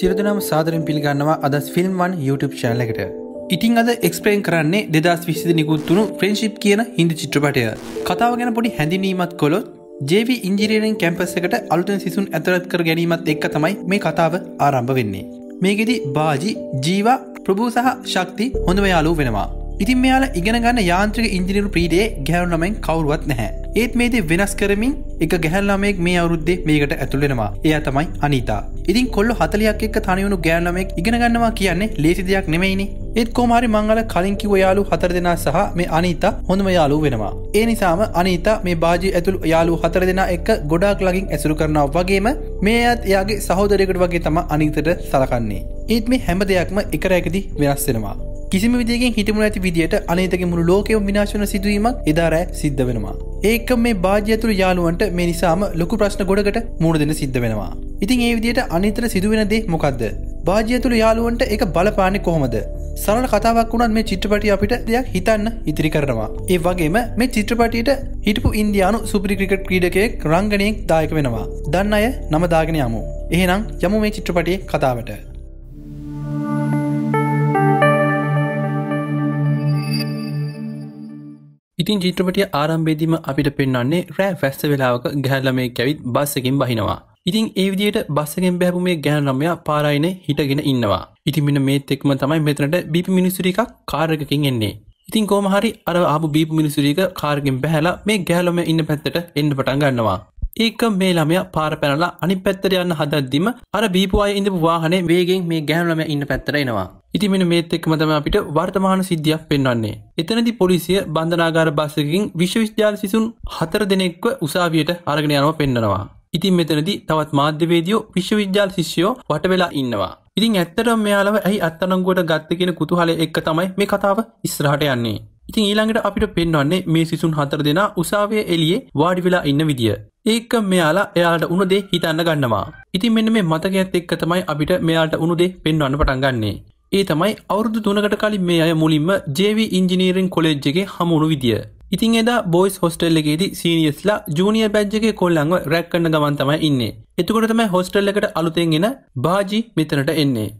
සිරදනම සාදරින් පිළිගන්නවා අදස් ෆිල්ම්වන් YouTube චැනලකට ඉතින් අද එක්ස්පලේන් කරන්නේ දෙදස් විසිද නිකුත්තුුණු ෆ්‍රෙන්ශිප් කියන හිදු චිත්‍රපටය කතාව ගැන පොඩි හැඳිනීමත් කොළොත් ජේව ඉංජිනීරෙන් කැම්පස්සකට අලුතන් සිසුන් ඇතරත් කර ගැනීමත් එක්ක තමයි මේ කතාව ආරම්භ වෙන්නේ. මේකෙදි බාජි ජීවා ප්‍රභූ සහ ශක්ති හොඳම යාලූ වෙනවා. ඉතින් මෙයාලා ඉගෙන ගන්න යාන්ත්‍රික ඉංජිනිරු ප්‍රීඩේ ගැහනුනමෙන් කවරුවත් නැහැ. ඒත් මේදේ වෙනස් කරමින් එක ගැහැල්ලාමෙක් මේ අවුද්දේ මේකට ඇතුළෙනවා එයා තමයි අනිතා. ඉතින් කොල්ල හතලයක් එක් තනිවුණු ගෑල්ලමෙක් ඉගෙනගන්නවා කියන්නේ ලේසි දෙයක් නෙමෙයිනි. ඒත් කෝමාරි මංගල කලින්කිව යාලු හතර දෙනා සහ මේ අනිතා හොඳම යාලු වෙනවා. ඒ නිසාම අනිතා මේ බාජි ඇතුළු යාලු හතර දෙනා එක්ක ගොඩාක් ලඟින් ඇසුරු කරනවා වගේම මේ අත් එයාගේ සහෝදරයකට වගේ තම අනිතට සලකන්නේ. ඒත් මේ හැම දෙයක්ම එක රැකදි වෙනස් වෙනවා. කිසිම විදිගෙන් හිටමුණ ඇති විදියට අනේතක මුළු ලෝකය විනාශවන සිදුවීමක් එදාරෑ සිද්ධ වෙනවා. ඒක මේ භාජ්‍යතුර යාලුවන්ට මේ නිසාම ලොකු ප්‍රශ්න ගොඩකට මුණ දෙන සිද්ධ වෙනවා. ඉතින් ඒ විදියට අනිතර සිදුවෙන දේ මොකක්ද. භාජ්‍යතුළ යාලුවන්ට එක බලපානෙ කොහොමද. සරල කතාවක් වුණත් මේ චිත්‍රපටිය අපිට දෙයක් හිතන්න ඉතිරි කරනවා. ඒ වගේම මේ චිත්‍රපටියට හිටපු ඉන්දයානු සුපරි ක්‍රිකට් ක්‍රීඩකයෙක් රංගනයෙක් දායක වෙනවා. දන්න අය නම දාගෙන යමු. එහෙනම් යමු මේ චිත්‍රපටියේ කතාවට. ඉතින් චිත්‍රපටිය ආරම්භේදීම අපිට පෙන්වන්නේ රෑ වැස්ස වෙලාවක ගැහැල්ළමේ කැවිත් බස්සකින් බහිනවා. ඉතින් ඒ විදියට බස්සගෙන් බැහපු මේ ගැහැල්ළමයා පාරයිනේ හිටගෙන ඉන්නවා. ඉතින් මෙන්න මේත් එක්කම තමයි මෙතනට බීප මිනිස්සුරි එකක් කාරකකින් එන්නේ. ඉතින් කෝමහරි අර ආපු බීප මිනිස්සුරික කාරගෙන් බැහැලා මේ ගැහැළම ඉන්න පැත්තට එන්න පටන් ගන්නවා. ඒක මේ ළමය පාර පැනලා අනි පැත්තර යන්න හදද්දිම අර බීපුවාය ඉඳපු වාහනේ වේගෙන් මේ ගෑනුලම ඉන්න පැත්තරෙනවා. ඉති මෙන මේත් එක්කම තම අපිට වර්තමාන සිද්ධියක් පෙන්වන්නේ. එතනදි පොලිසිය බන්ධනාගාර බස්සකින් විශ්වවිද්‍යාල සිසුන් හතර දෙනෙක්ව උසාවියට අරගෙන යනව පෙන්නනවා. ඉතින් මෙතනදි තවත් මාධ්‍යවේදියෝ විශ්වවිද්‍යාල ශිෂ්‍යෝ වට වෙලා ඉන්නවා. ඉතින් ඇත්තටම මෙයාලව ඇයි අත්තරංගුවට ගත්ත කියෙන කුතුහල එක්ක තමයි මේ කතාව ඉස්රහට යන්නේ. ඉතින් ඊළඟට අපිට පෙන්වන්නේ මේ සිසුන් හතර දෙනා උසාවිය එළියේ වාඩි වෙලා ඉන්න විදිය. ඒක මෙයාලා එයාට උණුදේ හිතන්න ගන්නවා. ඉතින් මෙන්න මේ මතකයත් එක්ක තමයි අපිට මෙයාට උණුදේ පෙන්වන්න පටන් ගන්නෙ. ඒ තමයි අවුරුදු තුනකට කලින් මේ අය මුලින්ම JV ඉංජිනීරින් කොලෙජ් එකේ හමුුණු විදිය. ඉතින් එදා බොයිස් හොස්ටල් එකේදී සීනියස්ලා ජූනියර් බැච් එකේ කොල්ලන්ව රැක් කරන ගමන් තමයි ඉන්නේ. එතකොට තමයි හොස්ටල් එකට අලුතෙන් එන බාජි මෙතනට එන්නේ.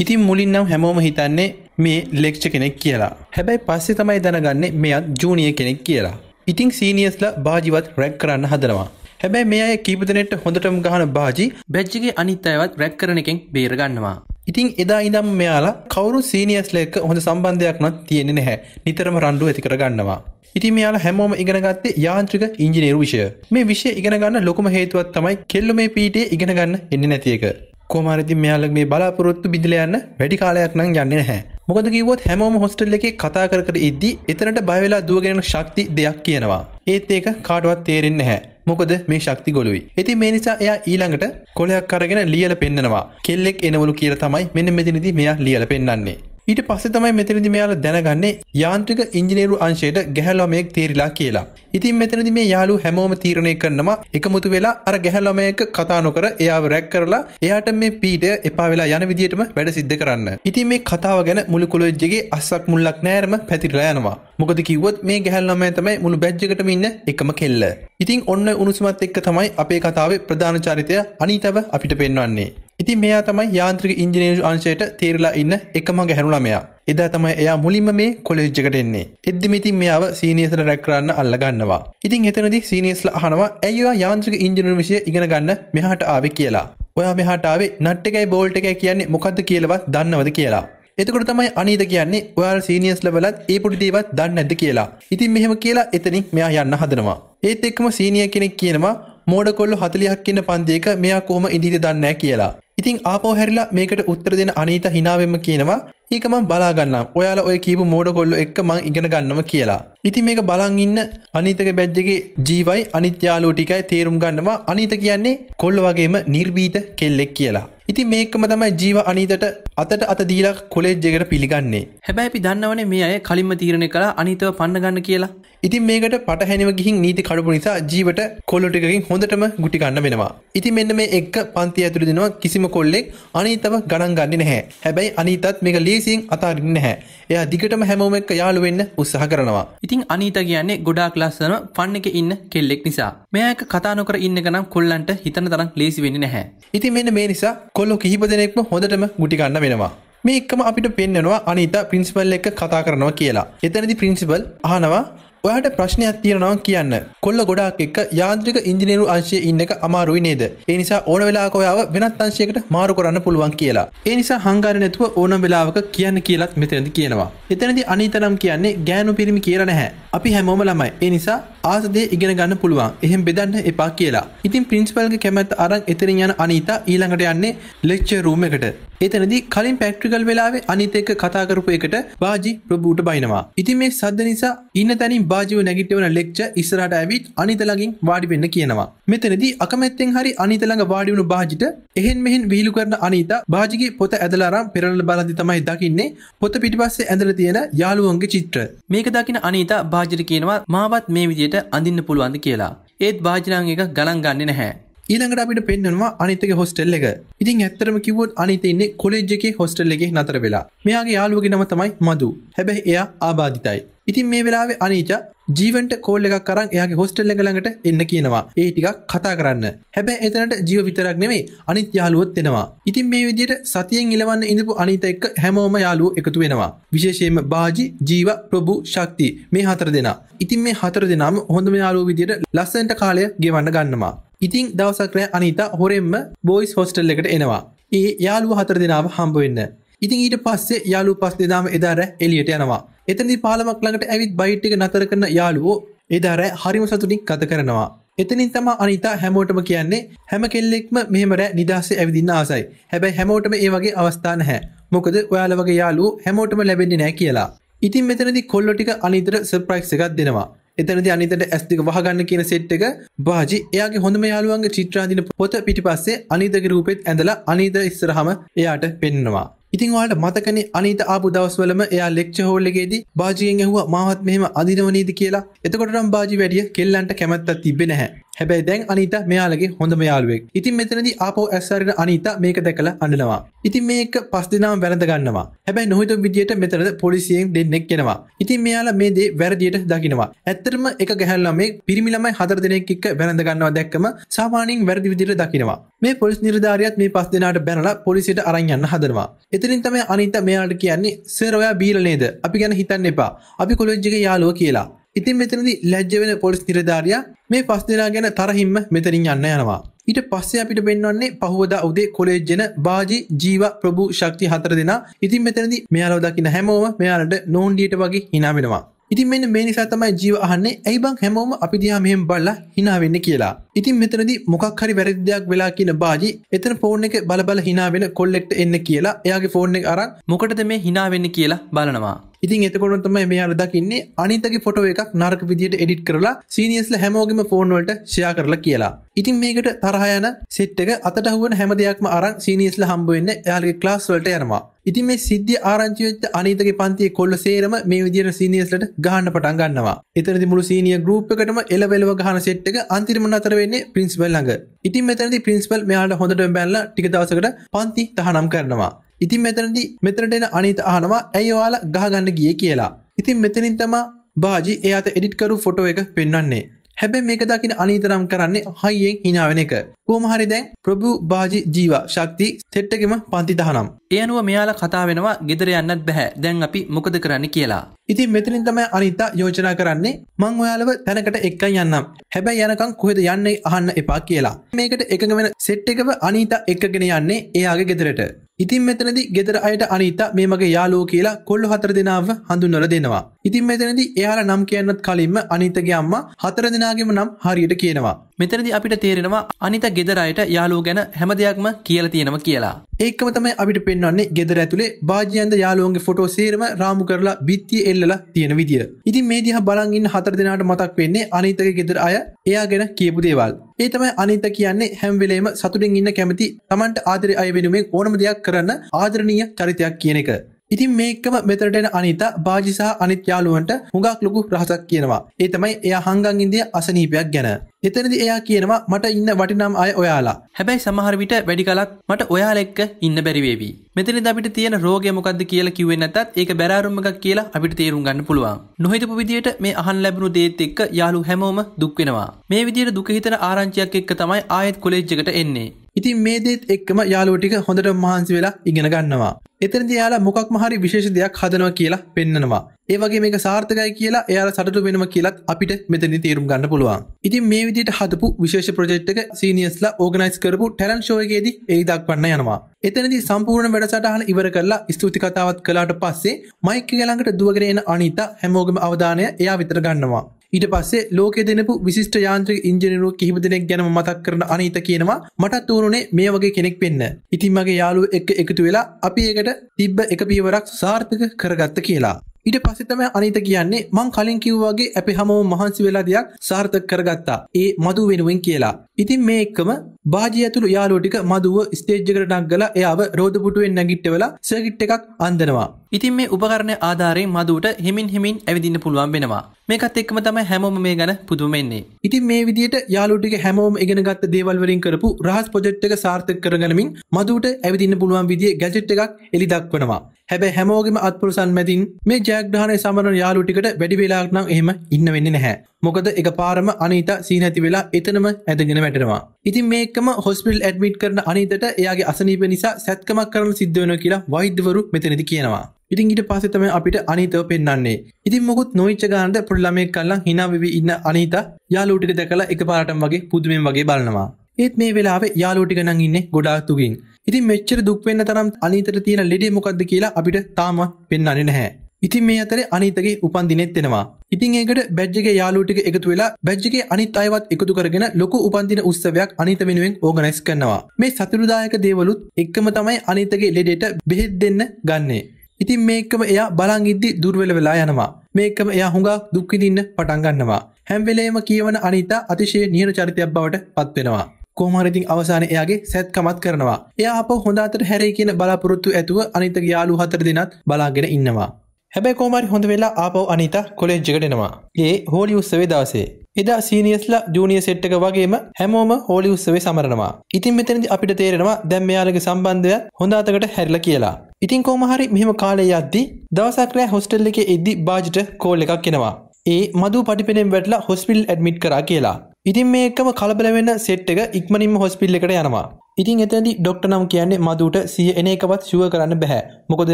ඉතින් මුලින් නම් හැමෝම හිතන්නේ මේ ලෙක්ෂ කෙනෙක් කියලා හැබැයි පස්සේ තමයි දැනගන්නේ මෙයත් ජූනිය කෙනෙක් කියලා ඉතිං සීනියස්ල බාජිවත් රැක් කරන්න හදනවා හැබැයි මේ අය කීපතනෙට හොඳටම ගහන බාජි බැච්චිගේ අනිත් අයවත් රැක් කරන එකෙන් බේරගන්නවා. ඉතින් එදා ඉඳම් මෙයාලා කවරු සීනියස්ල එක්ක හොඳ සම්බන්ධයක් නොත් තියෙන්නේ නැහැ. නිතරම රණ්ඩු ඇති කරගන්නවා. ඉතින් මෙයාලා හැමෝම ඉගෙන ගත්තේ යාන්ත්‍රික ඉංජිනේරු විෂය. මේ විෂය ඉගෙන ගන්න ලොකුම හේතුවක් තමයි කෙල්ලෝ මේ පීටේ ඉගෙන ගන්න එන්නේ නැති එක. කොමරති මෙයාල මේ බලාපොරොත්තු බිදිලයන්න වැඩි කාලයක් නම් යන්න හැ මොකද කිවොත් හැමෝම හොස්ටල් එක කතා කර ඉද්දි එතනට බයවෙලා දුවගෙන ශක්ති දෙයක් කියනවා ඒත් ඒක කාඩුවත් තේරෙන්න්න හැ මොකද මේ ශක්ති ගොලුයි. ඇති මේ නිසා එයා ඊළඟට කොලයක් කරගෙන ලියල පෙන්නවා කෙල්ලෙක් එනවලු කියල තමයි මෙන්න මෙතිනිදි මෙයා ලියල පෙන්න්නේ. ඊට පස්සේ තමයි මෙතනදි මෙයාලා දැනගන්නේ යාන්ත්‍රික ඉංජිනේරු අංශයට ගැහැළමයෙක් තීරිලා කියලා. ඉතින් මෙතනදි මේ යාළුව හැමෝම තීරණය කරනවා එකමුතු වෙලා අර ගැහැළමයෙක් කතා නොකර එයාව රැග් කරලා එයාට මේ පීඩය එපා වෙලා යන විදියටම වැඩ සිද්ධ කරන්න. ඉතින් මේ කතාව ගැන මුළු කොලෙජ්ජගේ අස්සක් මුල්ලක් නෑරම පැතිරලා යනවා. මොකද කිව්වොත් මේ ගැහැළමයා තමයි මුළු බැච් එකටම ඉන්න එකම කෙල්ල. ඉතින් ඔන්න උණුසුමත් එක්ක තමයි අපේ කතාවේ ප්‍රධාන චරිතය අනීතව අපිට පෙන්වන්නේ. ඉතින් මෙයා තමයි යාන්ත්‍රික ඉංජිනේරු අංශයට තේරලා ඉන්න එකම ගැහැරුණා මෙයා. එදා තමයි එයා මුලින්ම මේ කොලෙජ්ජකට එන්නේ. එද්දිම ඉතින් මෙයාව සීනියස්ල රැක් කරන්න අල්ලගන්නවා. ඉතින් එතනදී සීනියස්ලා අහනවා ඇයි ඔයා යාන්ත්‍රික ඉංජිනේරු විෂය ඉගෙන ගන්න මෙහාට ආවේ කියලා. ඔයා මෙහාට ආවේ නට් එකයි බෝල්ට් එකයි කියන්නේ මොකද්ද කියලාවත් දන්නවද කියලා. එතකොට තමයි අනීත කියන්නේ ඔයාල් සීනියස් ලබලත් ඒ පොඩිදේවත් දන්න ඇද කියලා ඉතින් මෙහෙම කියලා එතනින් මෙයා යන්න හදනවා ඒත් එක්ම සීනිය කෙනෙක් කියනවා මෝඩ කොල්ලු හතලියක් කියන්න පන්දේක මෙයා කොහොම ඉදිරි දන්න කියලා ඉතින් ආපෝ හැරිලා මේකට උත්තර දෙන අනීත හිනාවෙම කියනවා ඒක මං බලාගන්නම් ඔයාලා ඔය කීපු මෝඩ කොල්ල එක්ක මං ඉගෙන ගන්නම කියලා. ඉතින් මේක බලන් ඉන්න අනීතක බැද්ජගේ ජීවයි අනිත් යාළුවෝ ටිකයි තේරුම් ගන්නවා අනීත කියන්නේ කොල්ල වගේම නිර්භීත කෙල්ලෙක් කියලා. ඉතින් මේකම තමයි ජීව අනීතට අතට අත දීලා කොලෙජ් එකට පිළිගන්නේ. හැබැයි අපි දන්නවනේ මේ අය කලින්ම තීරණය කළා අනීතව පන්න ගන්න කියලා. ඉතින් මේකට පටහැනිව ගිහින් නීති කඩපු නිසා ජීවට කොල්ලොටිකකින් හොඳටම ගුටි ගන්න වෙනවා. ඉතින් මෙන්න මේ එක්ක පන්ති ඇතුළේ දෙනවා කිසිම කොල්ලෙක් අනීතව ගණන් ගන්නේ නැහැ. හැබැයි අනීතත් මේක ලේසියෙන් අතාරින්නේ නැහැ. එයා දිගටම හැමෝම එක්ක යාළු වෙන්න උත්සාහ කරනවා. ඉතින් අනීත කියන්නේ ගොඩාක් ලස්සන ෆන් එකේ ඉන්න කෙල්ලෙක් නිසා. මෙයා එක කතා නොකර ඉන්න ගනම් කොල්ලන්ට හිතන තරම් ලේසි වෙන්නේ නැහැ. ඉතින් මෙන්න මේ නිසා කොල්ලෝ කිහිප දෙනෙක්ම හොඳටම ගුටි ගන්න වෙනවා. මේ එක්කම අපිට පෙන්නවා අනිත ප්‍රින්සිපල් එක කතා කරනවා කියලා. එතනදි ප්‍රින්සිපල් අහනවා ඔයාට ප්‍රශ්නයක් තියෙනවා කියන්න කොල්ල ගොඩාක් එක්ක යාන්ත්‍රික ඉංජිනේරු අංශයේ ඉන්න එක අමාරුයි නේද ඒ නිසා ඕන වෙලාවක ඔයාව වෙනත් අංශයකට මාරු කරන්න පුළුවන් කියලා ඒ නිසා හංගාර නැතුව ඕන වෙලාවක කියන්න කියලත් මෙතනදි කියනවා එතනදී අනිතනම් කියන්නේ ගෑනු පිරිමි කියලා නැහැ අපි හැමෝම ළමයි ඒ නිසා ආසදේ ඉගෙන ගන්න පුළුවන් එහෙම බෙදන්න එපා කියලා ඉතින් ප්‍රින්සිපල්ගේ කැමැත්ත අරන් එතනින් යන අනිතා ඊළඟට යන්නේ ලෙක්චර් රූම් එකට එතනදි කලින් පැක්ට්‍රිකල් වෙලාවේ අනිත එක කතා කරපු එකට බාජි ප්‍රභූට බයිනවා. ඉතින් මේ සද්ද නිසා ඉන්න තැනින් බාජිව නැගිටවන ලෙක්චර් ඉස්සරහට ඇවිත් අනිත ළඟින් වාඩි වෙන්න කියනවා. මෙතනදී අකමැත්තෙන් හරි අනිත ළඟ වාඩි වුණු බාජිට එහෙන් මෙහෙන් විහිළු කරන අනිතා බාජිගේ පොත ඇදලා අරන් පෙරලන බලද්දි තමයි දකින්නේ පොත පිටිපස්සේ ඇඳලා තියෙන යාළුවන්ගේ චිත්‍ර. මේක දකින අනිතා බාජිට කියනවා මාවත් මේ විදියට අඳින්න පුළුවන්ද කියලා. ඒත් භාජනං එක ගණන් ගන්නේ නැහැ. ඊළඟට අපිට පෙන්නවා අනිතක හොස්ටල් එක ඉතින් ඇත්තරම කිවොත් අනිතඉන්නේ කොලෙජ්ජගේ හොස්ටල්ලගේ නතර වෙලා මෙයාගේ යාලුවගේ නම තමයි මදු හැබැයි එයා ආබාධිතයි ඉතින් මේ වෙලාවේ අනීච ජීවන්ට කෝල් එකක් කරන් එයාගේ හොස්ටල් එක ළඟට එන්න කියනවා. ඒ ටිකක් කතා කරන්න. හැබැයි එතනට ජීව විතරක් නෙමෙයි අනිත් යාළුවොත් එනවා. ඉතින් මේ විදිහට සතියෙන් ඉලවන්න ඉඳපු අනීත එක්ක හැමෝම යාළුවෝ එකතු වෙනවා. විශේෂයෙන්ම බාජි, ජීව, ප්‍රභු, ශක්ති මේ හතර දෙනා. ඉතින් මේ හතර දෙනාම හොඳම යාළුවෝ විදිහට ලස්සනට කාලය ගෙවන්න ගන්නවා. ඉතින් දවසක් රෑ අනීතා හොරෙන්ම බොයිස් හොස්ටල් එකට එනවා. ඒ යාළුවෝ හතර දෙනාව හම්බ වෙන්න. ඉතින් ඊට පස්සේ යාළු පස් දෙනාම එදා රෑ එළියට යනවා. එතනදී පාලමක් ළඟට ඇවිත් බයිට් එක නතර කරන යාළුවෝ එදා රෑ හරිම සතුටින් ගත කරනවා. එතනින් තම අනිතා හැමෝටම කියන්නේ හැම කෙල්ලෙක්ම මෙහෙම රෑ නිදාසේ ඇවිදින්න ආසයි. හැබැයි හැමෝටම ඒ වගේ අවස්ථා නැහැ. මොකද ඔයාලා වගේ යාළුවෝ හැමෝටම ලැබෙන්නේ නැහැ කියලා. ඉතින් මෙතනදි කොල්ලො ටික අනිතර සර්ප්‍රයිස් එකක් දෙනවා. එතනදි අනිතට ඇස් දෙක වහගන්න කියන සෙට් එක බාජි එයාගේ හොඳම යාළුවන්ගේ චිත්‍රාඳින පොත පිටිපස්සේ අනිතගේ රූපෙත් ඇඳලා අනිත ඉස්සරහම එයාට පෙන්නවා. ඉතින් වාට මතකන අනිත ආපු දවස්වලම එයා ලෙක්ච හෝල්ලගේදී බාජියෙන් ඇහුව මාවත් මෙහම අධිනවනීද කියලා එතකොටම් බාජි වැඩිය කෙල්ලන්ට කැමත්තත් තිබෙන හැ හැබැයි දැන් අනිත මෙයාලගේ හොඳම යාළුවෙක්. ඉතින් මෙතනදී ආපහු ඇස්සරින අනිත මේක දැකලා අඬනවා. ඉතින් මේක පස් දිනම වැළඳ ගන්නවා. හැබැයි නොහිතපු විදියට මෙතනද පොලිසියෙන් දෙන්නෙක් එනවා. ඉතින් මෙයාලා මේ දේ වැරදියට දකිනවා. ඇත්තටම එක ගැහැණු ළමෙක් පිරිමි ළමයි හතර දෙනෙක් එක්ක වැළඳ ගන්නවා දැක්කම සාමාන්‍යයෙන් වැරදි විදියට දකිනවා. මේ පොලිස් නිලධාරියත් මේ පස් දෙනාට බැනලා පොලිසියට අරන් යන්න හදනවා. එතනින් තමයි අනිත මෙයාලට කියන්නේ "සර් ඔයා බීලා නේද? අපි ගැන හිතන්න එපා. අපි කොලෙජ් එකේ යාළුවෝ" කියලා. ඉතින් මෙතනදි ලැජ්ජ වෙන පොලිස් නිරධාරයා මේ පස් දෙනා ගැන තරහින්ම මෙතරින් යන්න යනවා. ඊට පස්සේ අපිට පෙන්වන්නේ පහුවදා උදේ කොලේජ් යන බාජි ජීව ප්‍රභු ශක්ති හතර දෙනා. ඉතින් මෙතනදි මෙයාලව දකින්න හැමෝම මෙයාලට නෝන්ඩියට වගේ hina වෙනවා. ඉතින් මෙන්න මේ නිසා තමයි ජීව අහන්නේ ඇයි බං හැමෝම අපි දිහා මෙහෙම බලලා hina වෙන්නේ කියලා. ඉතින් මෙතනදී මොකක් හරි වැරදි දෙයක් වෙලා කියන බාජි එතන ෆෝන් එක බල බල hina වෙන කොල්ලෙක්ට එන්න කියලා එයාගේ ෆෝන් එක අරන් මොකටද මේ hina වෙන්නේ කියලා බලනවා. ඉතින් එතකොට තමයි මෙයාලා දකින්නේ අනිතගේ ෆොටෝ එකක් නරක විදියට එඩිට් කරලා සීනියස්ලා හැමෝගෙම ෆෝන් වලට ෂෙයා කරලා කියලා. ඉතින් මේකට තරහ යන සෙට් එක අතට අහුවෙන හැම දෙයක්ම අරන් සීනියස්ලා හම්බ වෙන්නේ එයාලගේ ක්ලාස් වලට යනවා. ඉතින් මේ සිද්ධිය ආරංචි වෙච්ච අනිතගේ පන්තියේ කොල්ල සේරම මේ විදියට සීනියස්ලට ගහන්න පටන් ගන්නවා. එතනදී මුළු සීනියර් ගෲප් එකටම එලවලව ගහන සෙට් එක අන්තිමම නතර වෙන්නේ ප්‍රින්සිපල් ළඟ. ඉතින් මෙතනදී ප්‍රින්සිපල් මෙයාට හොඳටම බැලලා ටික දවසකට පන්ති තහනම් කරනවා. ඉතින් මෙතනදි මෙතනට එන අනිත අහනවා ඇයි ඔයාලා ගහගන්න ගියේ කියලා. ඉතින් මෙතනින් තමා බාජි එයාට එඩිට් කරු ෆොටෝ එක පෙන්වන්නේ. හැබැයි මේක දකින අනීතරම් කරන්නේ හයියෙන් හිනාවෙන එක. කොහොම හරි දැන් ප්‍රභු බාජි ජීවා ශක්ති සෙට් එකෙම පන්ති තහනම්. ඒ අනුව මෙයාලා කතා වෙනවා ගෙදර යන්නත් බෑ. දැන් අපි මොකද කරන්න කියලා. ඉතින් මෙතනින් තමයි අනිතා යෝජනා කරන්නේ මං ඔයාලව තැනකට එක්කන් යන්නම්. හැබැයි යනකම් කොහෙද යන්නේ අහන්න එපා කියලා. මේකට එකඟ වෙන සෙට් එකව අනිතා එක්කගෙන යන්නේ එයාගේ ගෙදරට. ඉතින් මෙතනදි ගෙදර අයට අනිතා මේ මගේ යාලෝ කියලා කොල්ලු හතර දෙනාව හඳුන්වල දෙනවා. ඉතින් මෙතනදි එයාලා නම් කියන්නත් කලින්ම අනිතගේ අම්මා හතර දෙනාගේම නම් හරියට කියනවා. මෙතනදි අපිට තේරෙනවා අනිත ගෙදරයට යාලෝ ගැන හැම දෙයක්ම කියල තියෙනව කියලා. ඒකම තමයි අපිට පෙන්වන්නේ ගෙදර ඇතුලේ භාජයන්ද යාලෝන්ගේ ෆොටෝ සේරම රාමු කරලා බිත්තිය එල්ලලා තියෙන විදිිය. ඉතින් මේ දිහ බලන්ගන්න හතර දෙනාට මතක් වෙන්නේ අනිතක ගෙදර අය එයා ගැන කියපු දේවල්. ඒතමයි අනිත කියන්නේ හැම්වෙලේම සතුටින් ඉන්න කැමති තමන්ට ආදරය අය වෙනුවෙන් ඕනම දෙයක් කරන්න ආදරණීය චරිතයක් කියන එක. ඉතින් මේකම මෙතරටෙන අනිතා භාජිසා අනිත් යාලුවන්ට හුඟක් ලොකු රහසක් කියනවා. ඒතමයි එය හංගන් ඉන්දිය අසනීපයක් ගැන. එතනදි එයා කියනවා මට ඉන්න වටිනම් අය ඔයාලා හැබැයි සමහර විට වැඩි කලක් මට ඔයාල එක්ක ඉන්න බැරිවේවි. මෙතනදි අපිට තියෙන රෝගය මොකද්ද කියලා කිව්වේ නැතත් ඒක බැරෑරුම් එකක් කියලා අපිට තේරුම් ගන්න පුළුවන්. නොහිතපු විදියට මේ අහන් ලැබුණු දේත් එක්ක යාළු හැමෝම දුක් වෙනවා. මේ විදියට දුක හිතන ආරංචියක් එක්ක තමයි ආයෙත් කොලෙජ් එකට එන්නේ. ඉතින් මේ දේත් එක්කම යාළුවෝ ටික හොඳට මහන්සි වෙලා ඉගෙන ගන්නවා. එතනදි යාලා මොකක් මහරි විශේෂ දෙයක් හදනවා කියලා පෙන්නනවා. ඒවගේ මේ සාර්ථකයි කියලා එයාල සටු වෙනම කියලත් අපිට මෙතනි තේරුම් ගන්න පුළුවන් ඉතින් මේ විදිට හදපු විශේෂ ප්‍රජෙක්්ක සීනියස්ලා ඕගනයිස් කරපු ටැරන් ශෝයගේද ඒදක් පන්න යනවා එතනදි සම්පූර්ණ වැඩසටහන ඉවර කරලා ස්තුති කතාවත් කලාට පස්සේ මයික ගලඟට දුවගරෙන අනිතා හැමෝගම අවධානය එයා විතර ගන්නවා ඊට පස්සේ ලෝක දෙනපු විශිෂ්ට යාන්ත්‍රික ඉංජිනේරු කිහිප දෙනෙක් ගැන මතක් කරන අනිත කියනවා මටත් තෝරුනේ මේ වගේ කෙනෙක් වෙන්න. ඉතින් මගේ යාළුවෝ එක්ක එකතු වෙලා අපි ඒකට තිබ්බ එක පීවරක් සාර්ථක කරගත්ත කියලා. ඉට පසිතම අනිත කියන්නේ මං කලින් කිව්වාගේ අපි හමෝ මහන්සි වෙලා දෙයක් සාර්ථක කරගත්තා ඒ මදු වෙනුවෙන් කියලා ඉතින් මේ එක්කම බාජි ඇතුළු යාළුවෝ ටික මදුව ස්ටේජ් එකට නංගලා එයාව රෝදපුටුවෙන් නැගිට්ටවලා සර්කිට් එකක් අන්දනවා. ඉතින් මේ උපකරණය ආධාරයෙන් මදුවට හිමින් හිමින් ඇවිදින්න පුළුවන් වෙනවා. මේකත් එක්කම තමයි හැමෝම මේ ගැන පුදුම වෙන්නේ. ඉතින් මේ විදිහට යාළුවෝ ටික හැමෝම ඉගෙනගත්ත දේවල් වලින් කරපු රහස් ප්‍රොජෙක්ට් එක සාර්ථක කරගනිමින් මදුවට ඇවිදින්න පුළුවන් විදිහේ ගැජට් එකක් එලි දක්වනවා. හැබැයි හැමෝගෙම අත්පුරුසන් මැදින් මේ ජයග්‍රහණය සමරන යාළුවෝ ටිකට වැඩි වෙලාවක් නම් එහෙම ඉන්න වෙන්නේ නැහැ. මොකද එක පාරම අනිත සීනැති වෙලා එතනම ඇදගෙන වැටෙනවා. ඉතින් මේකම හොස්පිල් ඇඩමිට් කරන අනිතට එයාගේ අසනීප නිසා සැත්කමක් කරන සිද්ධ වෙන කියලා වෛද්‍යවරු මෙතනදි කියනවා. ඉතින් ඊට පස්සේ තමයි අපිට අනිතව පෙන්වන්නේ. ඉතින් මොකුත් නොවිච්ච ගානට පොඩි ළමයෙක් කල්ලන් hina වෙවි ඉන්න අනිත යාළුවෝ දැකලා එකපාරටම වගේ පුදුමෙන් වගේ බලනවා. ඒත් මේ වෙලාවේ යාළුවෝ ටික නම් ඉන්නේ ගොඩාක් තුගින්. ඉතින් මෙච්චර දුක් වෙන්න තරම් අනිතට තියෙන ලෙඩේ මොකද්ද කියලා අපිට තාමත් පෙන්වන්නේ නැහැ. ඉතින් මේ අතර අනිතගේ උපන්දිනෙත් එෙනවා ඉතින් ඒකට බැජ්ගේ යාලුටික එකතු වෙලා බැජ්ගේ අනිත් අයවත් එකතු කරගෙන ලොකු උපන්දින උත්සවයක් අනිත වෙනුවෙන් ඕගනයිස් කරනවා මේ සතුරුදායක දේවලුත් එක්කම තමයි අනිතගේ ලෙඩට බෙහෙත් දෙන්න ගන්නේ ඉතින් මේකම එයා බලංගිද්දි දුර්වල වෙලා යනවා මේකම එයා හුඟා දුක්කිදින්න පටන්ගන්නවා හැම්වෙලේම කියවන අනිතා අතිශය නියන චරිතයක් බවට පත්වෙනවා කෝමහරතින් අවසාන එයාගේ සැත්කමත් කරනවා එයා අප හොඳාතර හැරේ කියන බලාපොරොත්තු ඇතුව අනිතගේ යාලු හතර දෙනත් බලාගෙන ඉන්නවා හැබැ කෝමරි හොඳ වෙලා ආපව අනිත කොලෙජ්ජකටෙනවා ඒ හෝලි උත්සවේ දවසේ එදා සීනියස්ලා ජූනිය සෙට්ටක වගේම හැමෝම හෝලි උත්සවේ සමරනවා ඉතින් මෙතනදි අපිට තේරෙනවා දැම් මෙයාලගේ සම්බන්ධයක් හොඳාතකට හැරිල කියලා ඉතින් කෝමහරි මෙහෙම කාලේ යද්දි දවසක්රෑ හොස්ටල් එක එද්දි බාජට කෝල් එකක් කෙනවා ඒ මදු පටිපෙනෙන් වැටලා හොස්පිල් ඇඩ්මිට් කරා කියලා ඉතින් මේකම කලබලවෙන්න සෙට් එක ඉක්මනින්ම හොස්පිල් එකට යනවා ඉතින් එතනදි ඩොක්ටර් නම් කියන්නේ මදුට සිය එන එකවත් ෂුවර් කරන්න බෑ. මොකද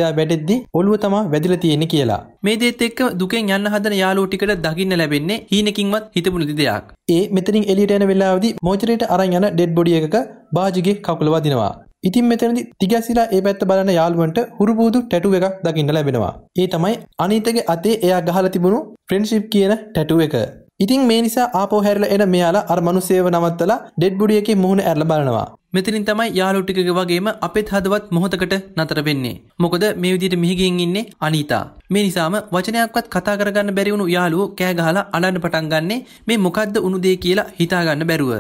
එයා වැටෙද්දි ඔළුව තමා වැදිලා තියෙන්නේ කියලා. මේ දේත් එක්ක දුකෙන් යන්න හදන යාළුවෝ ටිකට දකින්න ලැබෙන්නේ හීනකින්වත් හිතපු නිදි දෙයක්. ඒ මෙතනින් එළියට එන වෙලාවදී මෝචරේට අරන් යන ඩෙඩ් බොඩි එකක බාජිගේ කකුල වදිනවා. ඉතින් මෙතනදි තිගැසිලා ඒ පැත්ත බලන යාළුවන්ට හුරුබුදු ටැටු එකක් දකින්න ලැබෙනවා. ඒ තමයි අනිතගේ අතේ එයා ගහලා තිබුණු ෆ්‍රෙන්ඩ්ෂිප් කියන ටැටු එක. ඉතින් මේ නිසා ආපෝහැරල එන මෙයාලා අර මනුසේව නවත්තලා ඩෙඩ් බුඩියකින් මුහුණ ඇරල බලනවා මෙතනින් තමයි යාලුටික වගේම අපෙත් හදවත් මොහොතකට නතර වෙන්නේ. මොකද මේ විදිහට මිහිගෙන් ඉන්නේ අනීතා. මේ නිසාම වචනයක්වත් කතා කරගන්න බැරි වුණු යාළුවෝ කෑ ගහලා අඬන්න පටන් ගන්නේ මේ මොකද්ද උණු දේ කියලා හිතා ගන්න බැරුව.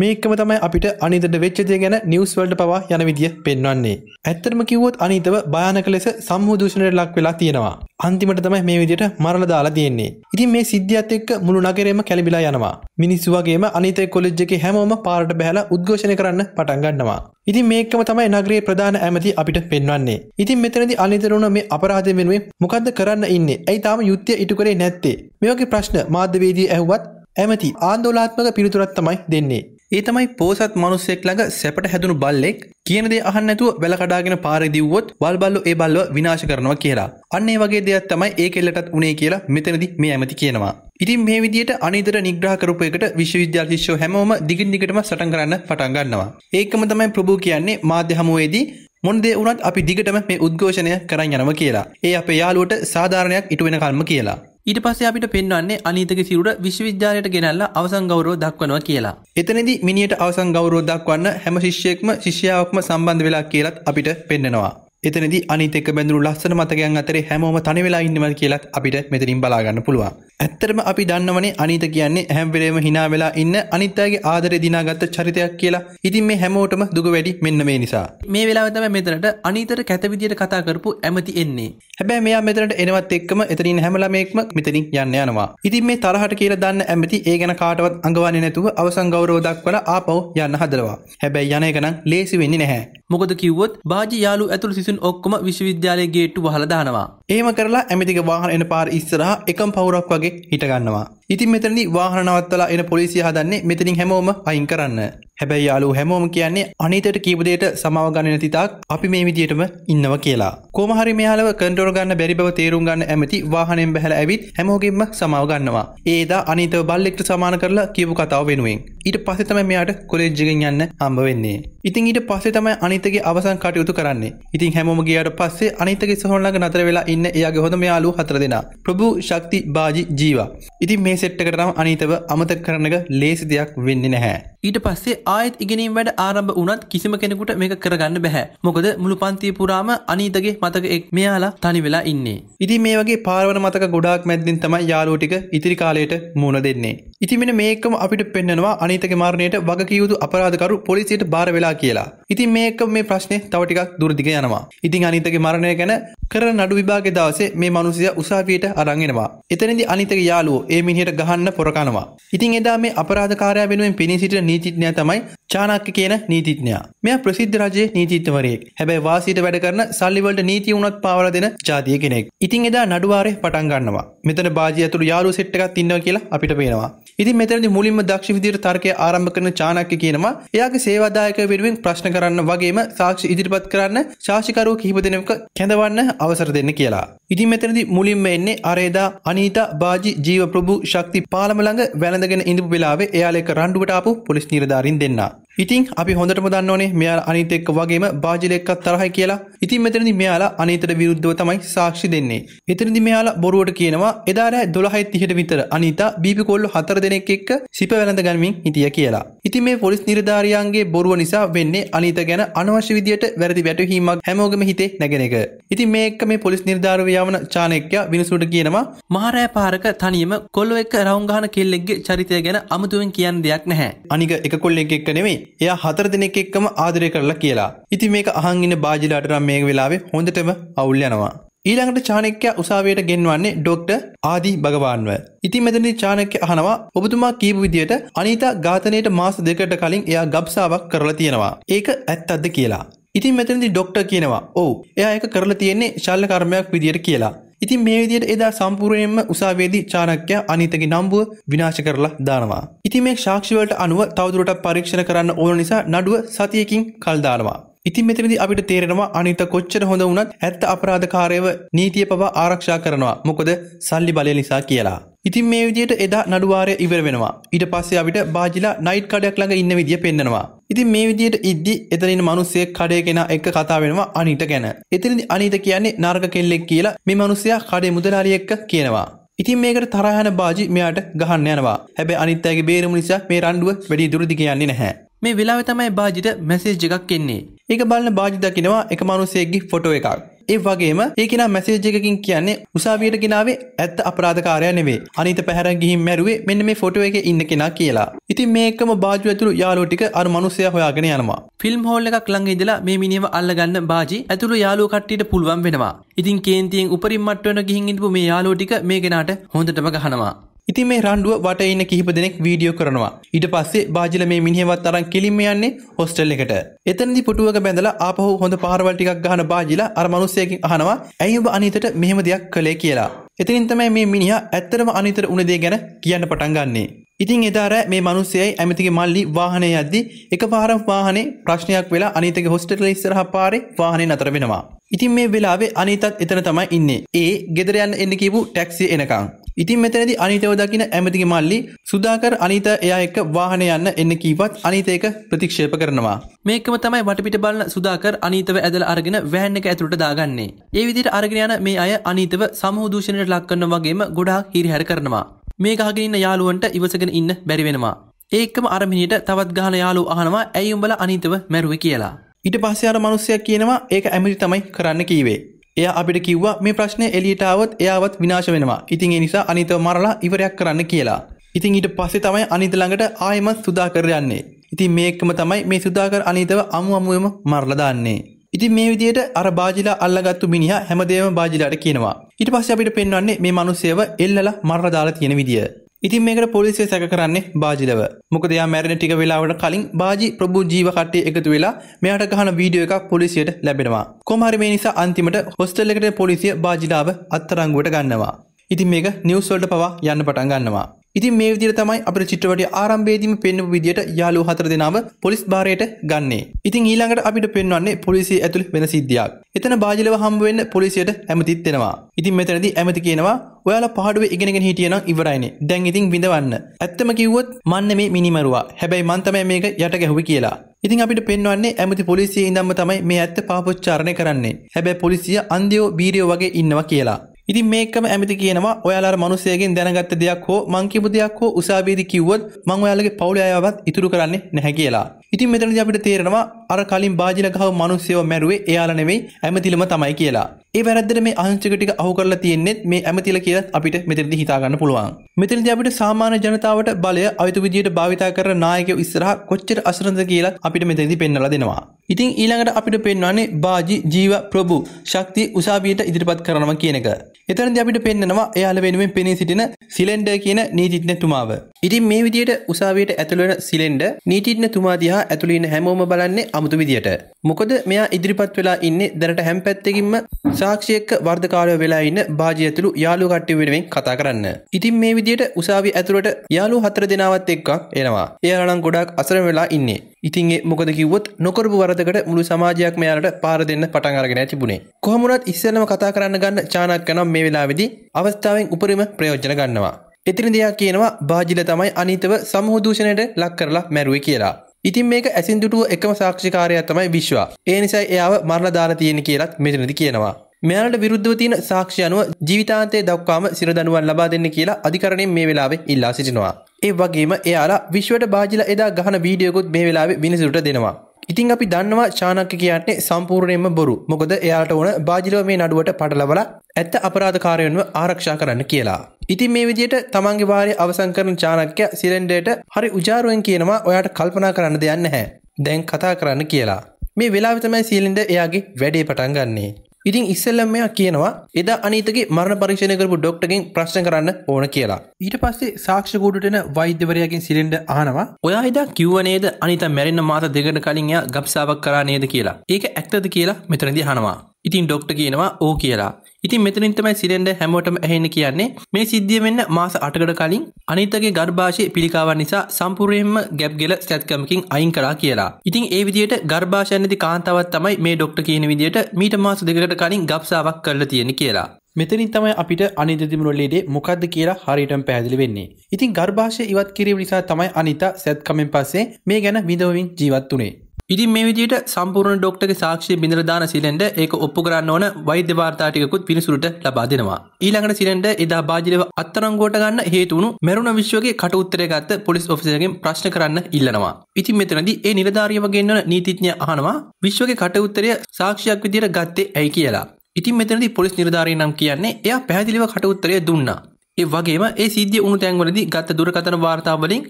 මේකම තමයි අපිට අනිතට වෙච්චදය ගැන නිවස්වල්ට පවා යන විදිිය පෙන්වන්නේ. ඇත්තරම කිවොත් අනිතව භයනක ලෙස සම්හෝදෂණයට ලක් වෙලා තියෙනවා. අන්තිමට තමයි මේ විදියට මරල දාලා තියෙන්නේ. ඉතින් මේ සිද්ධියත් එක්ක මුළු නගරේම කැලිබිලා යනවා. මිනිස්සු වගේම අනිත කොලෙජ් එකේ හැමෝම පාරට බැහැලා උද්ඝෝෂණය කරන්න පටන් ගන්නවා. ඉතින් මේකම තමයි නගරේ ප්‍රධාන ඇමති අපිට පෙන්වන්නේ. ඉතින් මෙතනදි අනිතරුණ මේ අපරාධ වෙනුවෙන් මොකද්ද කරන්න ඉන්නේ? ඇයි තාම යුද්ධය ඉටු කරේ නැත්තේ? මේ වගේ ප්‍රශ්න මාධ්‍යවේදී ඇහුවත් ඇමති ආන්දෝලාත්මක පිළිතුරක් තමයි දෙන්නේ. ඒ තමයි පෝසත් මනුස්සෙක් ළඟ සැපට හැදුණු බල්ලෙක් කියන දේ අහන්න නැතුව වැල කඩාගෙන පාරේ දිව්වොත් වල් බල්ලෝ ඒ බල්ලව විනාශ කරනවා කියලා. අන්න ඒ වගේ දෙයක් තමයි ඒ කෙල්ලටත් උනේ කියලා මෙතනදි මේ ඇමති කියනවා. ඉතින් මේ විදිහට අනිතර නිග්‍රහ කරපු එකට විශ්වවිද්‍යාල ශිෂ්‍යෝ හැමෝම දිගින් දිගටම සටන් කරන්න පටන් ගන්නවා. ඒකම තමයි ප්‍රභූ කියන්නේ මාධ්‍ය හමුවේදී මොන්දේ වුණත් අපි දිගටම මේ උද්ඝෝෂණය කරන් යනවා කියලා. ඒ අපේ යාළුවට සාධාරණයක් ඉටු වෙනකල්ම කියලා. ඊට පස්සේ අපිට පෙන්වන්නේ අනීතක සිරුර විශ්වවිද්‍යාලයට ගෙනල්ලා අවසන් ගෞරව දක්වනවා කියලා. එතනදී මිනියට අවසන් ගෞරව දක්වන්න හැම ශිෂ්‍යයෙක්ම ශිෂ්‍යාවක්ම සම්බන්ධ වෙලා කියලත් අපිට පෙන්නනවා. එතනදී අනිතක බැඳුරු ලස්සන මතකයන් අතරේ හැමෝම තනි වෙලා ඉන්නවා කියලත් අපිට මෙතනින් බලා ගන්න පුළුවන්. ඇත්තරම අපි දන්නවනේ අනිත කියන්නේ හැම්වලේම හිනා වෙලා ඉන්න අනිත්තාගේ ආදරය දිනාගත්ත චරිතයක් කියලා. ඉතින් මේ හැමෝටම දුක වැඩි මෙන්න මේ නිසා. මේ වෙලාවේ තමයි මෙතනට අනිතට කැත විදියට කතා කරපු ඇමති එන්නේ. හැබැයි මෙයා මෙතනට එනවත් එක්කම එතනින් හැම ළමයෙක්ම මෙතනින් යන්න යනවා. ඉතින් මේ තරහට කියලා දන්න ඇමති ඒ ගැන කාටවත් අඟවන්නේ නැතුව අවසන් ගෞරව දක්වලා ආපහු යන්න හදනවා. හැබැයි යන එක නම් ලේසි වෙන්නේ නැහැ. මොකද කිව්වොත් බාජි යාළු ඇතුළු සිසුන් ඔක්කොම විශ්වවිද්‍යාලයේ ගේට්ටු වහලා දානවා. එහෙම කරලා ඇමතිගේ වාහන එන පාර ඉස්සරහා එකම් පවුරක් වගේ වගේ හිටගන්නවා. ඉතින් මෙතනදි වාහන නවත්තලා එන පොලිසිය හදන්නේ මෙතනින් හැමෝම අයින් කරන්න. හැබැයි යාළුවෝ හැමෝම කියන්නේ අනිතට කීප දෙයට සමාව ගන්න තිතාක් අපි මේ විදියටම ඉන්නවා කියලා. කොහොම හරි මෙයාලව කන්ට්‍රෝල් ගන්න බැරි බව තේරුම් ගන්න ඇමති වාහනෙන් බැහැලා ඇවිත් හැමෝගෙම සමාව ගන්නවා. ඒදා අනිතව බල්ලෙක්ට සමාන කරලා කියපු කතාව වෙනුවෙන්. ඊට පස්සේ තමයි මෙයාට කොලෙජ්ජකින් යන්න හම්බ වෙන්නේ. ඉතින් ඊට පස්සේ තමයි අනිතගේ අවසන් කටයුතු කරන්නේ. ඉතින් හැමෝම ගියාට පස්සේ අනිතගේ සොහොන්ලඟ නතර වෙලා ඉන්න එයාගේ හොඳම යාළුවෝ හතර දෙනා. ප්‍රභු, ශක්ති, බාජි, ජීවා. ඉතින් මේ සෙට් එකට නම් අනිතව අමතක කරන එක ලේසි දෙයක් වෙන්නේ නැහැ. ඊට පස්සේ ආයෙත් ඉගෙනීම් වැඩ ආරම්භ වුණත් කිසිම කෙනෙකුට මේක කරගන්න බෑ. මොකද මුළු පන්තිය පුරාම අනිතගේ මතක එක් මෙයාලා තනි වෙලා ඉන්නේ. ඉතින් මේ වගේ පාරවන මතක ගොඩාක් මැද්දින් තමයි යාළුවෝ ටික ඉතිරි කාලයට මුණ දෙන්නේ. ඉතින් මෙන්න මේකම අපිට පෙන්නනවා අනිත අනීතක මාරණයට වගකියයුතු අපරාධකරු පොලිසියට බාර වෙලා කියලා ඉතින් මේක මේ ප්‍රශ්නේ තව ටිකක් දුරදිග යනවා. ඉතින් අනිතගේ මරණය ගැන කරන නඩු විභාගේ දවසේ මේ මිනිසයා උසාවියට අරන් එනවා. එතනදී අනිතගේ යාළුවෝ ඒ මිනිහට ගහන්න පොර කනවා. ඉතින් එදා මේ අපරාධකාරයා වෙනුවෙන් පෙනී සිටින නීතිඥයා තමයි චානක්ක කියන නීතිඥයා. මෙයා ප්‍රසිද්ධ රජයේ නීතිඥවරයෙක්. හැබැයි වාසියට වැඩ කරන සල්ලි වලට නීතිය වුණත් පාවලා දෙන ජාතිය කෙනෙක්. ඉතින් එදා නඩුවාරේ පටන් ගන්නවා. මෙතන බාජි ඇතුළු යාළුවෝ සෙට් එකක් ඉන්නවා කියලා අපිට පේනවා. ඉතින් මෙතනදී මුලින්ම දක්ෂ විදියට තර්කය ආරම්භ කරන චානක්ක කියනවා එයාගේ සේවාදායක වෙනුවෙන් ප්‍රශ්න කරන්න වගේම සාක්ෂි ඉදිරිපත් කරන්න ශාෂිකරුව කිහිප දෙනෙක කැඳවන්න අවසර දෙන්න කියලා. ඉතින් මෙතනදි මුලින්ම එන්නේ අරේදා අනීතා බාජි ජීව ප්‍රභු ශක්ති පාලම ළඟ වැළඳගෙන ඉඳපු වෙලාවේ එයාලේක රණ්ඩුවට ආපු පොලිස් නිලධාරීන් දෙන්නා. ඉතින් අපි හොඳටම දන්නවනේ මෙයා අනිත එක්ක වගේම බාජිල එක්කත් තරහයි කියලා. ඉතින් මෙතනදි මෙයාලා අනිතට විරුද්ධව තමයි සාක්ෂි දෙන්නේ. එතනදි මෙයාලා බොරුවට කියනවා එදා රෑ 12:30ට විතර අනිතා බීපි කොල්ලෝ හතර දෙනෙක් එක්ක සිප වැළඳ ගනිමින් හිටියා කියලා. ඉතින් මේ පොලිස් නිලධාරියන්ගේ බොරුව නිසා වෙන්නේ අනිත ගැන අනවශ්‍ය විදියට වැරදි වැටහීමක් හැමෝගෙම හිතේ නැගෙන එක. ඉතින් මේ එක්ක මේ පොලිස් නිලධාරිව යවන චාණක්‍ය විනිසුරට කියනවා මහරෑ පාරක තනියම කොල්ලෝ එක්ක රවුම් ගහන කෙල්ලෙක්ගේ චරිතය ගැන අමුතුවෙන් කියන්න දෙයක් නැහැ. අනික එක කොල්ලෙක් එක්ක නෙමෙයි එයා හතර දෙනෙක් එක්කම ආදරය කරලා කියලා. ඉතින් මේක අහන් ඉන්න බාජිලාට නම් මේ වෙලාවේ හොඳටම අවුල් යනවා. ඊළඟට චාණක්‍ය උසාවියට ගෙන්වන්නේ ඩොක්ටර් ආදි භගවාන්ව. ඉතින් මෙතනදී චාණක්‍ය අහනවා ඔබතුමා කියපු විදියට අනිතා ඝාතනයට මාස දෙකකට කලින් එයා ගබ්සාවක් කරලා තියෙනවා. ඒක ඇත්තක්ද කියලා. ඉතින් මෙතනදී ඩොක්ටර් කියනවා ඔව් එයා ඒක කරලා තියෙන්නේ ශල්‍ය කර්මයක් විදියට කියලා. ඉතින් මේ විදියට එදා සම්පූර්ණයෙන්ම උසාවියේදී චාණක්‍ය අනීතගේ නම්බුව විනාශ කරලා දානවා. ඉතින් මේ සාක්ෂිවලට අනුව තවදුරටත් පරීක්ෂණ කරන්න ඕන නිසා නඩුව සතියකින් කල් දානවා. ඉතින් මෙතනදී අපිට තේරෙනවා අනිත කොච්චර හොඳ වුණත් ඇත්ත අපරාධකාරයව නීතිය පවා ආරක්ෂා කරනවා. මොකද සල්ලි බලය නිසා කියලා. ඉතින් මේ විදියට එදා නඩුවාරය ඉවර වෙනවා. ඊට පස්සේ අපිට බාජිලා නයිට් කඩයක් ළඟ ඉන්න විදිය පෙන්නනවා. ඉතින් මේ විදියට ඉද්දි එතනින් මනුස්සය කඩය කෙන එක කතා වෙනවා අනිට ගැන. එතනදි අනිත කියන්නේ නාර්ග කෙල්ලෙක් කියලා මේ මනුස්සයා කඩේ මුදලාරියෙක්ක කියනවා. ඉතින් මේකට තරහන බාජි මෙයාට ගහන්න යනවා. හැබැයි අනිත් අයගේ බේරුම නිසා මේ රණ්ඩුව වැඩි දුරදි කියන්නේ නැහැ. මේ වෙලාවේ තමයි බාජිට මැසේජ් එකක් එන්නේ. ඒක බලන බාජි දකිනවා එක මනුස්සයෙක්ගේ ෆොටෝ එකක්. ඒ වගේම ඒකෙන මැසේජකින් කියන්නේ උසාවියට ගෙනාවේ ඇත්ත අපරාධකාරය නෙවේ අනිත පැහැර ගිහින් මැරුවේ මෙන්න මේ ෆොටුව එක ඉන්න කෙනා කියලා ඉතින් මේකම බාජු ඇතුළු යාලෝ ටික අර මනුස්සයා හොයාගෙන යනවා ෆිල්ම් හෝල් එකක් ළඟ ඉඳලා මේ මිනිහව අල්ලගන්න බාජි ඇතුළු යාළුවෝ කට්ටියට පුළුවන් වෙනවා ඉතින් කේන්තියෙන් උපරිම මට්ටමට ගිහින් ඉඳපු මේ යාළුවෝ ටික මේ කෙනාට හොඳටම ගහනවා ඉතින් මේ රණ්ඩුව වට ඉන්න කිහිප දෙනෙක් වීඩියෝ කරනවා. ඊට පස්සේ බාජිල මේ මිනිහවත් අරන් කිලින්ම යන්නේ හොස්ටල් එකට. එතනදී පුටුවක බැඳලා ආපහු හොඳ පාරවල් ටිකක් ගහන බාජිලා අර මිනිස්සෙකින් අහනවා ඇයි ඔබ අනිතට මෙහෙම දෙයක් කළේ කියලා. එතනින් තමයි මේ මිනිහා ඇත්තටම අනිතර උන දේ ගැන කියන්න පටන් ගන්නේ. ඉතින් එදාර මේ මනුස්සයයි ඇමතිගේ මල්ලි වාහනය යද්දි එක පාරම් වාහනේ ප්‍රශ්නයක් වෙලා අනිතක හොස්ටල ඉස්සරහ පාරේ වාහනය නතර වෙනවා. ඉතින් මේ වෙලාවේ අනිතත් එතන තමයි ඉන්නේ. ඒ ගෙදර යන්න එන්න කියපු ටැක්සිය එනකං. ඉතින් මෙතනදි අනිතව දකින ඇමතිගේ මල්ලි සුදාකර අනිත එයා එක්ක වාහන යන්න එන්න කීවත් අනිත ඒක ප්‍රතික්ෂේප කරනවා. මේකම තමයි වටපිට බලන සුදාකර අනිතව ඇදලා අරගෙන වැහන් එක ඇතුළට දාගන්නේ. ඒ විදිහට අරගෙන යන මේ අය අනිතව සමූහ දූෂණයට ලක් කරනවා වගේම ගොඩාක් හිරිහැර කරනවා. මේ ගහගෙන ඉන්න යාළුවන්ට ඉවසගෙන ඉන්න බැරි වෙනවා. ඒකම අරමිනිට තවත් ගහන යාලු අහනවා ඇයි උඹල අනිතව මැරුවේ කියලා. ඊට පස්සේ අර මිනිස්සයා කියනවා ඒක ඇමති තමයි කරන්න කීවේ. එයා අපිට කිව්වා මේ ප්‍රශ්නය එලියටාවත් එයාවත් විනාශ වෙනවා ඉතින් ඒ නිසා අනිතව මරලා ඉවරයක් කරන්න කියලා. ඉතින් ඊට පස්සේ තමයි අනිත ළඟට ආයෙමත් සුදාකර යන්නේ. ඉතින් මේකම තමයි මේ සුදාකර අනිතව අමු අමුවම මරලා දාන්නේ. ඉතින් මේ විදියට අර බාජිලා අල්ලගත්තු මිනිහා හැමදේම බාජිලාට කියනවා. ඊට පස්සේ අපිට පෙන්වන්නේ මේ මිනිස්සයව එල්ලලා මරලා දාලා තියෙන විදිය. ඉතින් මේකට පොලිසිය සැක කරන්නේ බාජිලව මොකද එයා මැරෙන ටික වෙලාවකට කලින් බාජි ප්‍රභූ ජීව කට්ටිය එකතු වෙලා මෙයාට ගහන වීඩියෝ එකක් පොලිසියට ලැබෙනවා. කොහොම හරි මේ නිසා අන්තිමට හොස්ටල් එකට පොලිසිය බාජිලාව අත්අඩංගුවට ගන්නවා. ඉතින් මේක නිවුස් වලට පවා යන්න පටන් ගන්නවා. ඉතින් මේ විදිර තමයි අප චිත්‍රවට ආරම්භේදීම පෙන්නපු විදියට යාලු හතර දෙනාව පොලිස් භාරයට ගන්නේ ඉතින් ඊළඟට අපිට පෙන්වන්නේ පොලිසිය ඇතුළ වෙන සිද්ධියක් එතන බාජලව හම්බුවෙන්න පොලිසියට ඇමතිත් වෙනවා ඉතින් මෙතනදී ඇමති කියනවා ඔයාලා පහඩුව ඉගෙනගෙන හිටියනම් ඉවරයිනේ. දැන් ඉතින් විඳවන්න. ඇත්තම කිව්වොත් මන්න මේ මිනිමරුවා. හැබැයි මන් තමයි මේක යට ගැහුවේ කියලා. ඉතින් අපිට පෙන්වන්නේ ඇමති පොලිසිය ඉඳන්ම තමයි මේ ඇත්ත පාපොච්චාරණය කරන්නේ. හැබැයි පොලිසිය අන්ධයෝ බීරයෝ වගේ ඉන්නවා කියලා. ඉතින් මේකම ඇමති කියනවා ඔයාලා මනුස්සයගෙන් දැනගත්ත දෙයක් හෝ මං කියපු දෙයක් හෝ උසාවියේදී කිව්වොත් මං ඔයාලගේ පවුලේ අයවත් ඉතුරු කරන්නේ නැහැ කියලා. ඉතින් මෙතනදී අපිට තේරෙනවා අර කලින් බාජිල ගහව මිනිස්සයව මැරුවේ එයාලා නෙමෙයි ඇමතිලම තමයි කියලා. ඒ වැරද්දට මේ අහිංසක ටික අහු කරලා තියෙන්නේ මේ ඇමතිල කියලා අපිට මෙතනදී හිතා ගන්න පුළුවන්. මෙතනදී අපිට සාමාන්‍ය ජනතාවට බලය අයුතු විදියට භාවිතා කරන නායකයෝ ඉස්සරහා කොච්චර අසරණද කියලා අපිට මෙතනදී පෙන්වලා දෙනවා. ඉතින් ඊළඟට අපිට පෙන්වන්නේ බාජි ජීව ප්‍රභු ශක්ති උසාවියට ඉදිරිපත් කරනවා කියන එක. එතනදී අපිට පෙන්නනවා එයාල වෙනුවෙන් පෙනී සිටින සිලෙන්ඩර් කියන නීතිඥතුමාව. ඉතින් මේ විදියට උසාවියට ඇතුළු වෙන සිලෙන්ඩර් නීතිඥතුමා දිහා මෙයා ඇතුළින හැමෝම බලන්නේ අමුතු විදියට. මොකද මෙයා ඉදිරිපත් වෙලා ඉන්නේ දැනට හැම් පැත්තකින්ම සාක්ෂියෙක්ක වර්ධකාරය වෙලා ඉන්න බාජි ඇතුළු යාලු කට්ටිය වෙනුවෙන් කතා කරන්න. ඉතින් මේ විදියට උසාවි ඇතුළට යාලු හතර දෙනාවත් එක්ක එනවා. එයාලනම් ගොඩක් අසර වෙලා ඉන්නේ. ඉතින් මොකද කිව්වොත් නොකරපු වරදකට මුළු සමාජයක් මෙයාලට පාර දෙන්න පටන් අරගෙන තිබුණේ. කොහොමුණත් ඉස්සෙල්ලම කතා කරන්න ගන්න චානක් නම් මේ වෙලාවේදී අවස්ථාවෙන් උපරිම ප්‍රයෝජන ගන්නවා. එතින දෙයක් කියනවා බාජිල තමයි අනිතව සමහෝදූෂණයට ලක් කරලා මැරුවේ කියලා. ඉතින් මේක ඇසින් දුටුව එකම සාක්ෂිකාරය තමයි විශ්වා. ඒ නිසා එයාව මරලා දාලා තියෙන කියලත් මෙතනදි කියනවා. මෙයාලට විරුද්ධව තියෙන සාක්ෂි අනුව ජීවිතාන්තය දක්වාම සිරදනුවන් ලබා දෙන්න කියලා අධිකරණයෙන් මේ වෙලාවේ ඉල්ලා සිටිනවා. ඒ වගේම එයාලා විශ්වට බාජිලා එදා ගහන වීඩියෝකුත් මේ වෙලාවේ විනිසුරට දෙනවා. ඉතින් අපි දන්නවා චානක්ක කියන්නේ සම්පූර්ණයෙන්ම බොරු මොකද එයාට ඕන බාජිලව මේ නඩුවට පටලවල ඇත්ත අපරාධකාරයන්ව ආරක්ෂා කරන්න කියලා. ඉතින් මේ විදියට තමන්ගේ වාරය අවසන් කරන චාණක්‍ය සිරෙන්ඩයට හරි උජාරුවෙන් කියනවා ඔයාට කල්පනා කරන්න දෙයක් නැහැ. දැන් කතා කරන්න කියලා. මේ වෙලාවෙ තමයි සීලින්ඩ එයාගේ වැඩේ පටන් ගන්නේ. ඉතින් ඉස්සෙල්ලම මෙයා කියනවා එදා අනීතගේ මරණ පරීක්ෂණය කරපු ඩොක්ටර්ගෙන් ප්‍රශ්න කරන්න ඕන කියලා. ඊට පස්සේ සාක්ෂි කූඩුවට එන වෛද්‍යවරයාගෙන් සිලින්ඩ අහනවා ඔයා එදා කිව්ව නේද අනිත මැරෙන්න මාස දෙකකට කලින් එයා ගබ්සාවක් කරා නේද කියලා. ඒක ඇත්තද කියලා මෙතනදී අහනවා. ඉතින් ඩොක්ට කියනවා ඕ කියලා ඉතින් මෙතනින් තමයි සිරෙන්ඩ හැමෝටම ඇහෙන්න කියන්නේ මේ සිද්ධිය වෙන්න මාස අටකට කලින් අනිතගේ ගර්භාෂය පිළිකාවන් නිසා සම්පූර්ණයෙන්ම ගැබ් ගෙල සැත්කමකින් අයින් කරා කියලා. ඉතින් ඒ විදියට ගර්භාෂය නැති කාන්තාවක් තමයි මේ ඩොක්ට කියන විදියට මීට මාස දෙකකට කලින් ගබ්සාවක් කරලා තියෙන්නේ කියලා. මෙතනින් තමයි අපිට අනිදදිමුණොල්ලේඩේ මොකක්ද කියලා හරියටම පැහැදිලි වෙන්නේ. ඉතින් ගර්භාෂය ඉවත් කිරීම නිසා තමයි අනිතා සැත්කමෙන් පස්සේ මේ ගැන විඳවමින් ජීවත් වුනේ. ඉතින් මේ විදිහට සම්පූර්ණ ඩොක්ටර්ගේ සාක්ෂිය බිඳලා දාන සිලෙන්ඩ ඒක ඔප්පු කරන්න ඕන වෛද්‍ය වාර්තා ටිකකුත් පිනිසුරුට ලබා දෙනවා. ඊළඟට සිලෙන්ඩ එදා බාජිලව අත්අඩංගුවට ගන්න හේතු වුණු මැරුණ විශ්වගේ කට උත්තරය ගත්ත පොලිස් ඔෆිසර්ගෙන් ප්‍රශ්න කරන්න ඉල්ලනවා. ඉතින් මෙතනදී ඒ නිලධාරියව ගෙන්වන නීතිඥය අහනවා විශ්වගේ කට උත්තරය සාක්ෂියක් විදිහට ගත්තේ ඇයි කියලා. ඉතින් මෙතනදී පොලිස් නිලධාරිය නම් කියන්නේ එයා පැහැදිලිව කට උත්තරය දුන්නා. ඒ වගේම ඒ සිද්ධිය උණු තැන්වලදී ගත්ත දුරකථන වාර්තාවලින්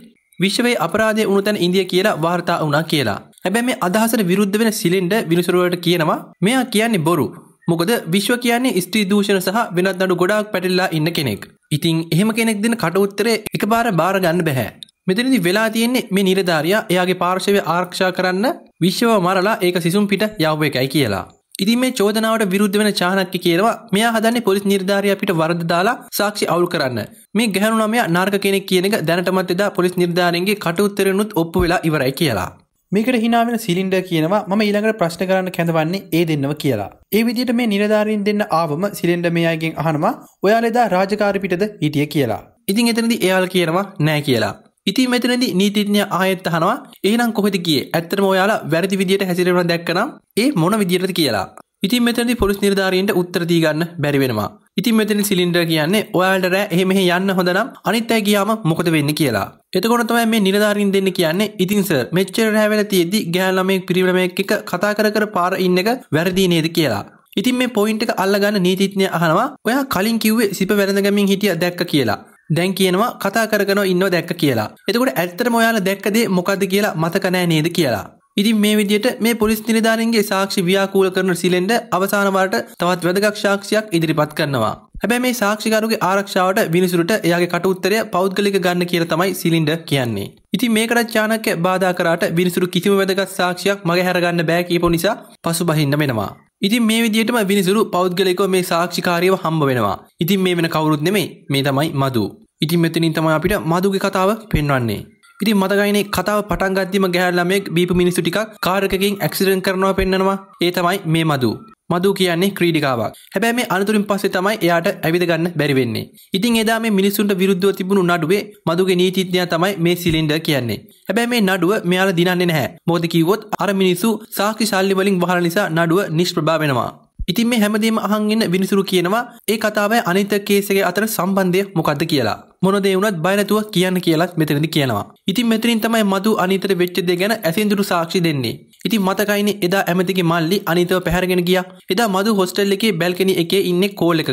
විශ්වයේ අපරාධය උනුතැන ඉන්දිය කියලා වාර්තා වුණා කියලා. හැබැයි මේ අදහසට විරුද්ධ වෙන සිලින්ඩ විනිසුරුවට කියනවා මෙයා කියන්නේ බොරු. මොකද විශ්ව කියන්නේ ස්ත්‍රී දූෂණ සහ වෙනත් දඩු ගොඩාක් පැටලලා ඉන්න කෙනෙක්. ඉතින් එහෙම කෙනෙක් දෙන කට උත්තරේ එකපාර බාර ගන්න බෑ. මෙතනදි වෙලා තියෙන්නේ මේ නිලධාරියා එයාගේ පාර්ශවය ආරක්ෂා කරන්න විශ්ව මරලා ඒක සිසුම් පිට යව්ව එකයි කියලා. ඉතින් මේ චෝදනාවට විරුද්ධ වෙන චානක්‍ය කියනවා මෙයා හදන්නේ පොලිස් නිර්ධාරිය අපිට වරද දාලා සාක්ෂි අවුල් කරන්න. මේ ගැහණු නමයා නාර්ක කෙනෙක් කියන එක දැනටමත් එදා පොලිස් නිර්ධාරීන්ගේ කටඋත්තරෙනුත් ඔප්පු වෙලා ඉවරයි කියලා. මේකට හිනාවෙන සිලින්ඩර් කියනවා මම ඊළඟට ප්‍රශ්න කරන්න කැඳවන්නේ ඒ දෙන්නව කියලා. ඒ විදිහට මේ නිලධාරීන් දෙන්න ආවම සිලින්ඩර් මෙයාගෙන් අහනවා ඔයාලා එදා රාජකාරී පිටද හිටිය කියලා. ඉතින් එතනදී එයාලා කියනවා නෑ කියලා. ඉති මෙතනද නීතිඥ ආයත් අහනවා ඒනම් කොහෙද කිය ඇත්තම ඔයාලා වැරදි විදියට හැසිරවන දැක්කනම් ඒ මොන විදිරද කියලා ඉතින් මෙතනදි පොලිස් නිර්ධාරීන්ට උත්තරදී ගන්න බැරි වෙනවා. ඉතින් මෙතන සිලින්ඩර් කියන්නේ ඔයාලට රෑ එහෙ මෙහෙ යන්න හොඳ නම් අනිත් අය ගියාම මොකද වෙන්නේ කියලා. එතකොට තමයි මේ නිලධාරීන් දෙන්න කියන්නේ ඉතින් සර් මෙච්චර රෑ වෙලා තියෙද්දි ගෑනු ළමයෙක් පිරිමි ළමයෙක් එක්ක කතා කර කර පාර ඉන්න එක වැරදි නේද කියලා. ඉතින් මේ පොයින්ට් එක අල්ලගන්න නීතිඥය අහනවා ඔයා කලින් කිව්වේ සිප වැරඳ ගමින් හිටිය දැක්ක කියලා. දැන් කියනවා කතා කරන ඉන්න දැක්ක කියලා එතකොට ඇත්තට මොයාල දැක්කදේ මොකද කියලා මතකනෑ නේද කියලා ඉතින් මේ විදියට මේ පොලිස් නිලධාරන්ගේ සාක්ෂි ව්‍යාකූල කරන සිලෙන්ඩ අවසානවාට තවත් වැදගක් ශාක්ෂයක් ඉදිරිපත් කරනවා. හැබැ මේ සාක්ෂිකරුගේ ආරක්ෂාවට විනිසුරට එයාගේ කටඋත්තරය පෞද්ගලික ගන්න කියර තමයි සිලින්ඩ කියන්නේ. ඉති මේකට චානක්‍ය බාධා කරට විනිසුරු කිසිම වැදගත් සාක්ෂයක් මගේ හැරගන්න බෑකීපො නිසා පසු බහින්න වෙනවා. ඉතින් මේ විදිටම විනිසුරු පෞද්ගලෙකෝ මේ සාක්ෂිකාරයව හම්බ වෙනවා. ඉතින් මේ වෙන කවුරුත් නෙමේ මේ තමයි මදු. ඉතින් මෙතනින් තමයි අපිට මදුගේ කතාව පෙන්වන්නේ. ඉතින් මතකයිනේ කතාව පටන් ගද්දිම ගැහැළු ළමයෙක් බීපු මිනිස්සු ටිකක් කාර් එකකින් ඇක්සිඩන්ට් කරනවා පෙන්නනවා. ඒ තමයි මේ මදු. මදු කියන්නේ ක්‍රීඩිකාවක් හැබැයි මේ අනතුරින් පස්සේ තමයි එයාට ඇවිදගන්න බැරි වෙන්නේ. ඉතින් එදා මේ මිනිසුන්ට විරුද්ධව තිබුණු නඩුවේ මදුගේ නීතිඥයා තමයි මේ සිලින්ඩර් කියන්නේ. හැබැයි මේ නඩුව මෙයාලා දිනන්නේ නැහැ. මොකද කිව්වොත් අර මිනිස්සු සාක්ෂි ශාල්ලි වලින් වහලා නිසා නඩුව නිෂ්ප්‍රභා වෙනවා. ඉතින් මේ හැමදීම අහන්ගෙන විනිසුරු කියනවා ඒ කතාවයි අනිත කේසගේ අතර සම්බන්ධය මොකක්ද කියලා. මොනදේ වුණත් බය නැතුව කියන්න කියලත් මෙතනදි කියනවා. ඉතින් මෙතනින් තමයි මදු අනිතට වෙච්ච දේ ගැන ඇසින්දුරු සාක්ෂි දෙන්නේ. ඉතින් මතකයින එදා ඇමතිගේ මල්ලි අනිතව පැහරගෙන ගිය එදා මදු හොස්ටල් එකේ බැල්කෙන එකේ ඉන්න කෝල් එකක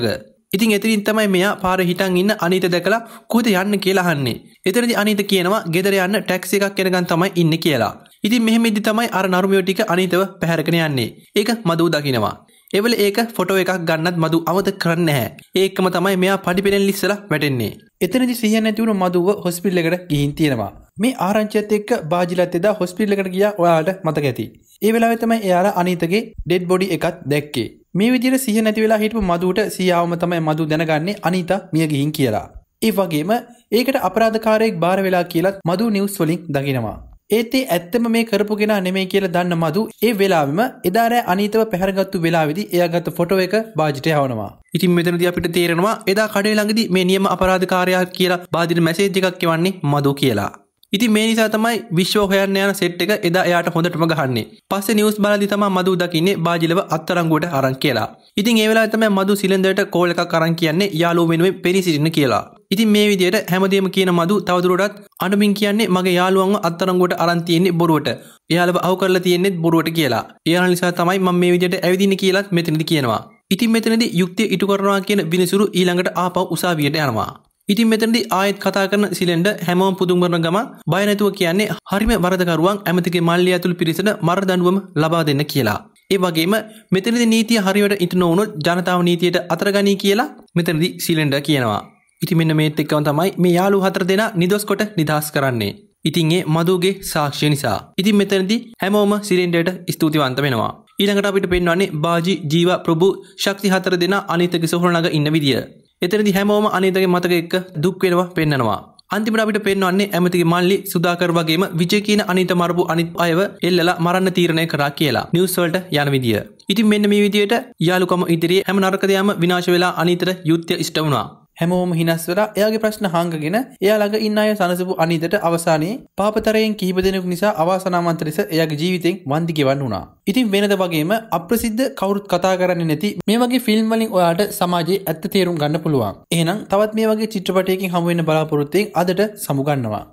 ඉතින් එතරින් තමයි මෙයා පාර හිටන් ඉන්න අනිත දැකලා කුද යන්න කියලාහන්නේ එතරදි අනිත කියනවා ගෙදර යන්න ටැක්සි එකක් කෙනගන් තමයි ඉන්න කියලා ඉතින් මෙහෙමෙදි තමයි අර නරුමියෝ ටික අනිතව පැහැරගෙන යන්නේ ඒක මදූ දකිනවා එවල ඒක ෆොටෝ එකක් ගන්නත් මදු අවද කරන්න හැ ඒකම තමයි මෙයා පඩිපෙනෙන් ලිස්සල වැටෙන්නේ එතනදි සිහ නැතිවුණු මදුව හොස්පිල්ලකට ගිහින් තියෙනවා මේ ආරංචියත් එක්ක බාජිලත් එදා හොස්පිල්ලකට ගියා ඔයාට මතක ඇති ඒ වෙලාවෙ තමයි එයාලා අනීතගේ ඩෙඩ් බොඩි එකත් දැක්කේ මේ විදිර සිහ නැති වෙලා හිටපු මදුවට සියාවම තමයි මදු දැනගන්නේ අනිතා මිය ගිහින් කියලා ඒ වගේම ඒකට අපරාධකාරයෙක් බාර වෙලා කියලත් මදු නිවස් වලින් දකිනවා ඒතේ ඇත්තම මේ කරපු කෙනා නෙමේ කියල දන්න මදු ඒ වෙලාවම එදාරෑ අනීතව පැහරගත්තු වෙලාවිදි එයාගත්ත ෆොටෝ එක බාජිටය හවනවා ඉතින් මෙතනද අපිට තේරෙනවා එදා කඩේ ළඟදි මේ නියම අපරාධකාරයක් කියලා බාධන මැසේජ් එකක් කියවන්නේ මදු කියලා. ඉති මේ නිසා තමයි විශ්ව හොයන්න යන සෙට් එක එදා එයාට හොඳටම ගහන්නේ. පස්සේ නිවුස් බලදි තමයි මදු දකින්නේ බාජිලව අත්තරංගුවට අරන් කියලා. ඉතින් ඒ වෙලාවේ තමයි මදු සිලින්ඩරට කෝල් එකක් අරන් කියන්නේ යාළුවෝ වෙනුවෙන් පෙනී සිටින්න කියලා. ඉතින් මේ විදියට හැමදේම කියන මදු තවදුරටත් අඩමින් කියන්නේ මගේ යාළුවන්ව අත්තරංගුවට අරන් තියෙන්නේ බොරුවට. එයාලව අහු කරලා තියෙන්නේත් බොරුවට කියලා. එයාලා නිසා තමයි මම මේ විදියට ඇවිදින්නේ කියලාත් මෙතනදී කියනවා. ඉතින් මෙතනදී යුක්තිය ඉටු කරනවා කියන විනිසුරු ඊළඟට ආපහු උසාවියට යනවා. ඉතින් මෙතනදී ආයෙත් කතා කරන සිලෙන්ඩ හැමෝම පුදුම කරන ගම බය නැතුව කියන්නේ හරිම වරදකරුවන් ඇමතිගේ මල්ලිය ඇතුළු පිරිසට මර දඬුවම ලබා දෙන්න කියලා. ඒ වගේම මෙතනදි නීතිය හරිවට ඉටු නොවුණොත් ජනතාව නීතියට අතරගනී කියලා මෙතනදි සිලෙන්ඩ කියනවා. ඉති මෙන්න මේත් එක්කව තමයි මේ යාලු හතර දෙෙන නිදොස්කොට නිදහස් කරන්නේ. ඉතින්ගේ මදුගේ සාක්ෂය නිසා. ඉතින් මෙතැනදි හැමෝම සිරෙන්ඩට ස්තුතිවන්ත වෙනවා. ඊළඟට අපිට පෙන්වන්නේ බාජි ජීව ප්‍රභු ශක්ති හතර දෙෙන අනිතක සොහොනඟ ඉන්න විදිිය. එතරදි හැමෝම අනිතගේ මතක එක් දුක්වෙනවා පෙන්නවා. අන්තිමට අපිට පෙන්වන්නේ ඇමතිගේ මල්ලි සුදාකර වගේම විජය කියන අනිත මරපු අනිත් අයව එල්ලලා මරන්න තීරණය කරා කියලා නිවස්වල්ට යන විදිිය. ඉතින් මෙන්න මේ විදියට යාලුකම ඉදිරියේ හැම නරකදයාම විනාශ වෙලා අනිතර යුත්‍ය ස්ට වුණා. හැමෝම හිනස් වෙලා එයාගේ ප්‍රශ්න හංගගෙන එයා ළඟ ඉන්න අය සනසපු අනිදට අවසානයේ පාපතරයෙන් කිහිප දෙනෙක් නිසා අවාසනාවන්ත ලෙස එයාගේ ජීවිතෙන් වන්දි ගෙවන්න වුණා. ඉතින් වෙනද වගේම අප්‍රසිද්ධ කවුරුත් කතා කරන්නේ නැති මේ වගේ ෆිල්ම් වලින් ඔයාට සමාජයේ ඇත්ත තේරුම් ගන්න පුළුවන්. එහෙනම් තවත් මේ වගේ චිත්‍රපටයකින් හමු වෙන්න බලාපොරොත්තු වෙන අදට සමුගන්නවා.